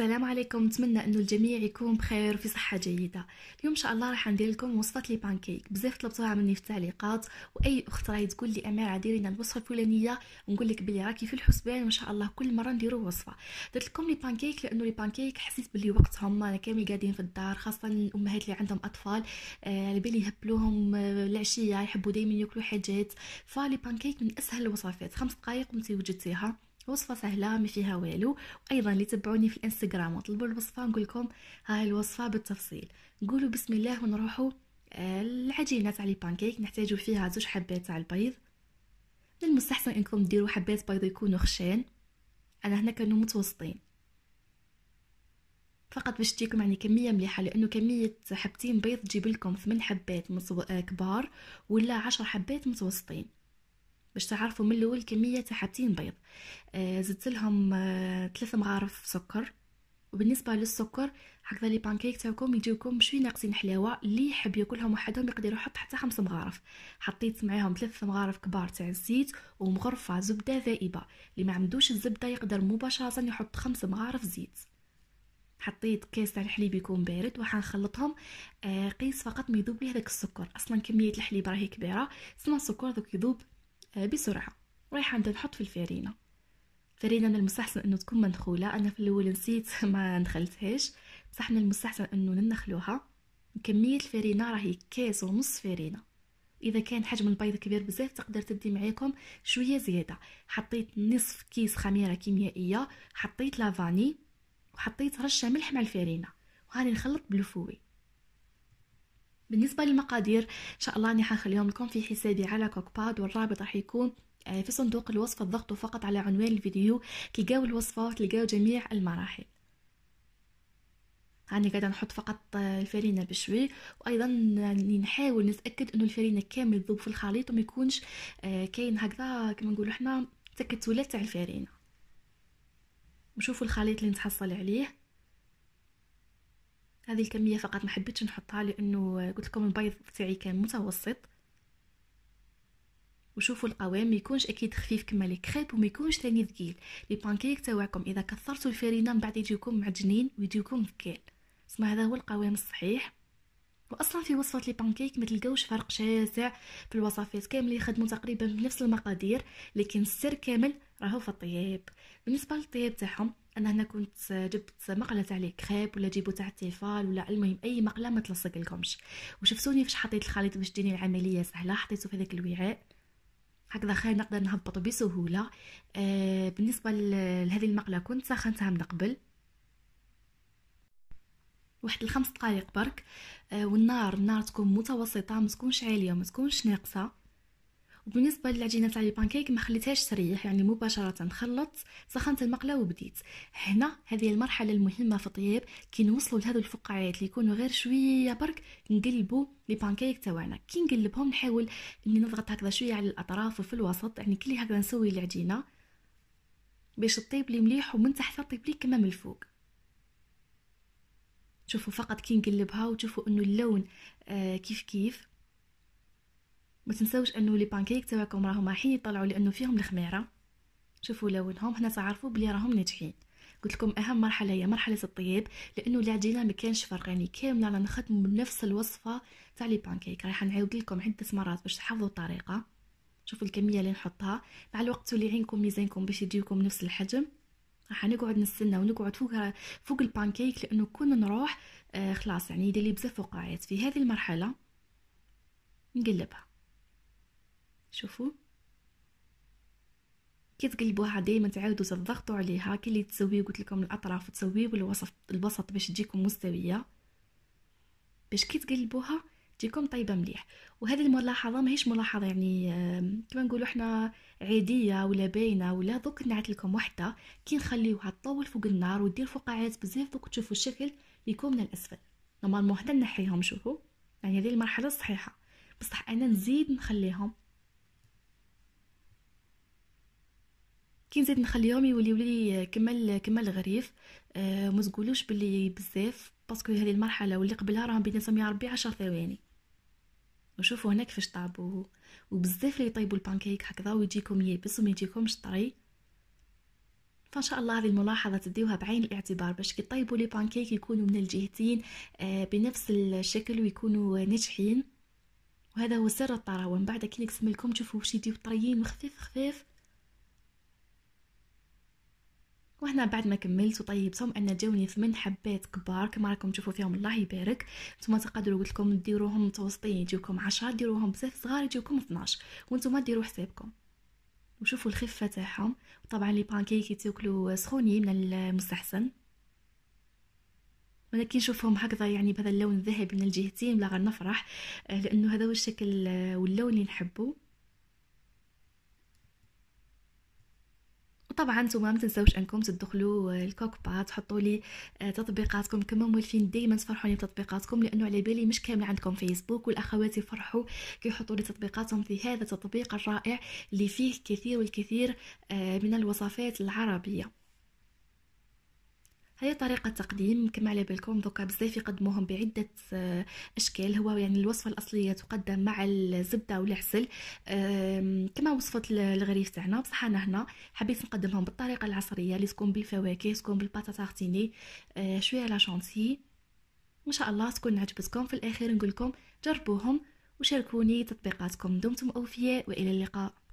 السلام عليكم نتمنى انه الجميع يكون بخير وفي صحه جيده اليوم ان شاء الله راح ندير لكم وصفه لي بانكيك بزاف طلبتوها مني في التعليقات واي اخت راهي تقول لي اميره ديري لنا الوصفه الفلانيه نقول لك بلي راكي في الحسبان وان شاء الله كل مره نديرو وصفه درت لكم لي بانكيك لانه لي بانكيك حسيت بلي وقتهم كامل قاعدين في الدار خاصه الامهات اللي عندهم اطفال آه، على بالي يهبلوهم آه، العشيه يحبوا دائما ياكلوا حاجات فلي بانكيك من اسهل الوصفات خمس دقائق وانت وجدتيها وصفه سهله ما فيها والو وايضا اللي تبعوني في الانستغرام وطلبوا الوصفه نقول لكم هاي الوصفه بالتفصيل نقولوا بسم الله ونروحوا آه، العجينه تاع لي بانكيك نحتاجو فيها زوج حبات تاع البيض من المستحسن انكم ديروا حبات بيض يكونوا خشان انا هنا كانوا متوسطين فقط باش تجيكم يعني كميه مليحه لانه كميه حبتين بيض تجيب لكم ثمان حبات آه، كبار ولا عشر حبات متوسطين باش تعرفوا من الاول كميه تاع حبتين بيض آه، زدت لهم آه، ثلاث مغارف سكر وبالنسبه للسكر هكذا لي بانكيك تاعكم يجيوكم شويه ناقصين حلاوه اللي يحب ياكلهم وحدهم يقدر يحط حتى خمس مغارف حطيت معاهم ثلاث مغارف كبار تاع الزيت ومغرفه زبده ذائبه اللي ما عندوش الزبده يقدر مباشره يحط خمس مغارف زيت حطيت كاس تاع الحليب يكون بارد وحنخلطهم آه قيس فقط ما يذوب لي هذاك السكر اصلا كميه الحليب راهي كبيره سما السكر دوك يذوب آه، بسرعة رايحة نبدا نحط في الفرينة الفرينة من المستحسن انه تكون منخولة انا في الاول نسيت ما ندخلتهاش بصح من المستحسن انه ننخلوها كمية الفرينة راهي كاس ونص فرينة اذا كان حجم البيض كبير بزاف تقدر تدي معاكم شويه زياده حطيت نصف كيس خميره كيميائيه حطيت لافاني وحطيت رشه ملح مع الفرينه وهاني نخلط بلفوي بالنسبه للمقادير ان شاء الله راني حنخليهم لكم في حسابي على كوكباد والرابط راح يكون آه، في صندوق الوصف الضغط فقط على عنوان الفيديو تلقاو الوصفه تلقاو جميع المراحل أنا قاعدة نحط فقط آه، الفرينة بشوي وأيضا نحاول نتأكد أنه الفرينة كامل تذوب في الخليط وما يكونش آه، كاين هكذا كما نقولوا احنا تكتلات تاع الفرينة نشوفوا الخليط اللي نتحصل عليه هذه الكميه فقط ما حبيتش نحطها لانه قلت لكم البيض تاعي كان متوسط وشوفوا القوام ما يكونش اكيد خفيف كما لي كريب وما يكونش ثاني ثقيل لي بانكيك تاعكم اذا كثرتوا الفرينه من بعد يجيكم معجنين ويجيكم ثقيل سما هذا هو القوام الصحيح واصلا في وصفه لي بانكيك ما تلقاوش فرق شاسع في الوصفات كامل يخدموا تقريبا بنفس المقادير لكن السر كامل راهو في الطياب بالنسبه للطياب تاعهم انا هنا كنت جبت مقله تاع لي كريب ولا جيبو تاع التيفال ولا المهم اي مقله ما تلصق لكمش وشفتوني فاش حطيت الخليط باش تجيني العمليه سهله حطيته في هذاك الوعاء هكذا خير نقدر نهبطو بسهوله آه بالنسبه لهذه المقله كنت سخنتها من قبل واحد الخمس دقائق برك آه، والنار النار تكون متوسطه ما تكونش عاليه ما تكونش ناقصه وبالنسبه للعجينه تاع لي بانكيك ما خليتهاش تريح يعني مباشره خلطت سخنت المقله وبديت هنا هذه المرحله المهمه في الطياب كي نوصلوا لهذو الفقاعات اللي يكونوا غير شويه برك نقلبوا لي بانكيك تاعنا كي نقلبهم نحاول اني نضغط هكذا شويه على الاطراف وفي الوسط يعني كلي هكذا نسوي العجينه باش تطيب لي مليح ومن تحت تطيب لي كما من الفوق شوفوا فقط كي نقلبها وتشوفوا انه اللون آه، كيف كيف ما تنساوش انه لي بانكيك تاعكم راهم رايحين يطلعوا لانه فيهم الخميره شوفوا لونهم هنا تعرفوا بلي راهم ناجحين قلت لكم اهم مرحله هي مرحله الطياب لانه العجينه ما كانش فرق كامله رانا نخدموا بنفس الوصفه تاع لي بانكيك راح نعاود لكم عده مرات باش تحفظوا الطريقه شوفوا الكميه اللي نحطها مع الوقت تولي عينكم ميزانكم باش يجيكم نفس الحجم راح نقعد نستنى ونقعد فوق فوق البانكيك لانه كون نروح آه خلاص يعني يدير لي بزاف وقعات في هذه المرحله نقلبها شوفوا كي تقلبوها دائما تعاودوا تضغطوا عليها كي اللي تسويه قلت لكم الاطراف تسويه بالوسط الوسط باش تجيكم مستويه باش كي تقلبوها تجيكم طيبه مليح وهذه الملاحظه ماهيش ملاحظه يعني كما نقولوا احنا عاديه ولا باينه ولا دوك نعت لكم وحده كي نخليوها تطول فوق النار ودير فقاعات بزاف دوك تشوفوا الشكل يكون من الاسفل نورمالمون حتى نحيهم شوفوا يعني هذه المرحله الصحيحه بصح انا نزيد نخليهم كي نزيد نخليهم يوليو لي كما كما الغريف آه ما تقولوش بلي بزاف باسكو هذه المرحله واللي قبلها راهم بين نسميها ربي 10 ثواني وشوفوا هنا كيفاش طابوه وبزاف اللي يطيبوا البانكيك هكذا ويجيكم يابس وما يجيكمش طري فان شاء الله هذه الملاحظه تديوها بعين الاعتبار باش كي طيبوا لي بانكيك يكونوا من الجهتين آه، بنفس الشكل ويكونوا ناجحين وهذا هو سر الطراوه من بعد كي نقسم لكم تشوفوا واش يجيو طريين وخفيف خفيف وهنا بعد ما كملت وطيبتهم انا جاوني ثمن حبات كبار كما راكم تشوفوا فيهم الله يبارك نتوما تقدروا قلت لكم ديروهم متوسطين يجيوكم 10 ديروهم بزاف صغار يجيوكم 12 وانتم ديروا حسابكم وشوفوا الخفه تاعهم وطبعا لي بانكيك يتاكلوا سخونين من المستحسن ولكن شوفهم نشوفهم هكذا يعني بهذا اللون الذهبي من الجهتين بلا غنفرح لانه هذا هو الشكل واللون اللي نحبه طبعا نتوما ما تنساوش انكم تدخلوا الكوكبا تحطوا لي آه، تطبيقاتكم كما مولفين ديما تفرحوني بتطبيقاتكم لانه على بالي مش كامل عندكم فيسبوك والاخوات يفرحوا يحطوا لي تطبيقاتهم في هذا التطبيق الرائع اللي فيه كثير والكثير آه، من الوصفات العربيه هي طريقة تقديم كما على بالكم دوكا بزاف يقدموهم بعدة آه، أشكال هو يعني الوصفة الأصلية تقدم مع الزبدة والعسل كما وصفة الغريف تاعنا بصح أنا هنا حبيت نقدمهم بالطريقة العصرية اللي تكون بالفواكه تكون بالبطاطا تارتيني آه، شوية لاشونتي إن شاء الله تكون عجبتكم في الأخير نقولكم جربوهم وشاركوني تطبيقاتكم دمتم أوفياء وإلى اللقاء